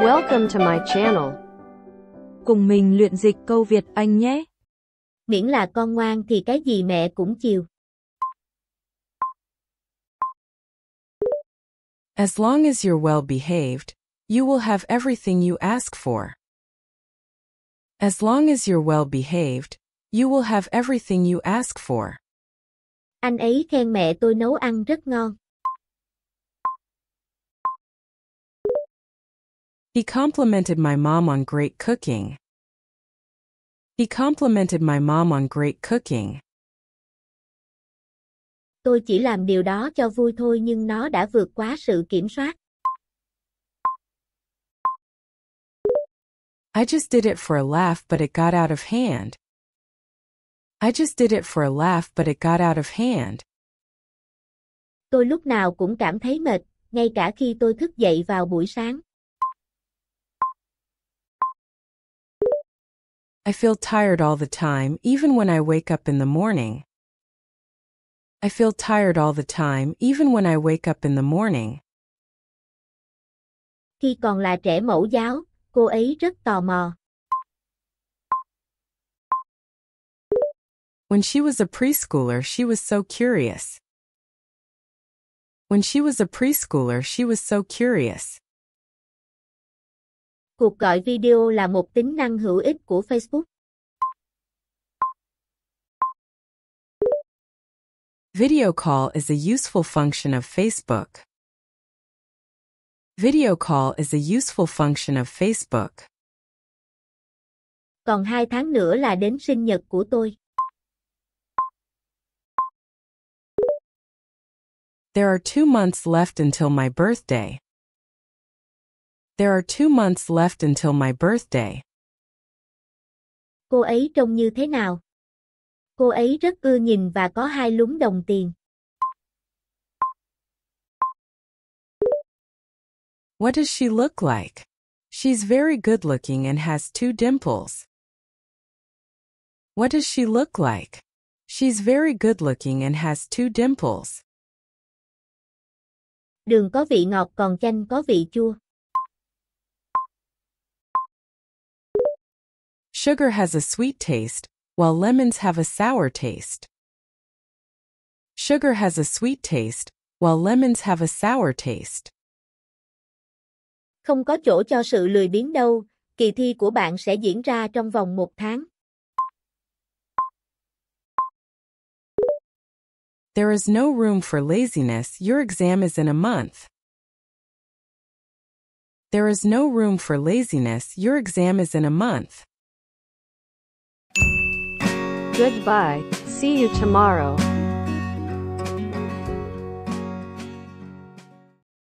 Welcome to my channel. Cùng mình luyện dịch câu Việt Anh nhé. Miễn là con ngoan thì cái gì mẹ cũng chiều. As long as you're well behaved, you will have everything you ask for. As long as you're well behaved, you will have everything you ask for. Anh ấy khen mẹ tôi nấu ăn rất ngon. He complimented my mom on great cooking. He complimented my mom on great cooking. Tôi chỉ làm điều đó cho vui thôi nhưng nó đã vượt quá sự kiểm soát. I just did it for a laugh but it got out of hand. I just did it for a laugh but it got out of hand. Tôi lúc nào cũng cảm thấy mệt, ngay cả khi tôi thức dậy vào buổi sáng. I feel tired all the time, even when I wake up in the morning. I feel tired all the time, even when I wake up in the morning. Khi còn là trẻ mẫu giáo, cô ấy rất tò mò. When she was a preschooler, she was so curious. When she was a preschooler, she was so curious. Cuộc gọi video là một tính năng hữu ích của Facebook. Video call is a useful function of Facebook. Video call is a useful function of Facebook. Còn 2 tháng nữa là đến sinh nhật của tôi. There are two months left until my birthday. There are two months left until my birthday. Cô ấy trông như thế nào? Cô ấy rất ưa nhìn và có hai lúm đồng tiền. What does she look like? She's very good looking and has two dimples. What does she look like? She's very good looking and has two dimples. Đường có vị ngọt còn chanh có vị chua. Sugar has a sweet taste, while lemons have a sour taste. Sugar has a sweet taste, while lemons have a sour taste. Không có chỗ cho sự lười biếng đâu, kỳ thi của bạn sẽ diễn ra trong vòng một tháng. There is no room for laziness, your exam is in a month. There is no room for laziness, your exam is in a month. Goodbye, see you tomorrow.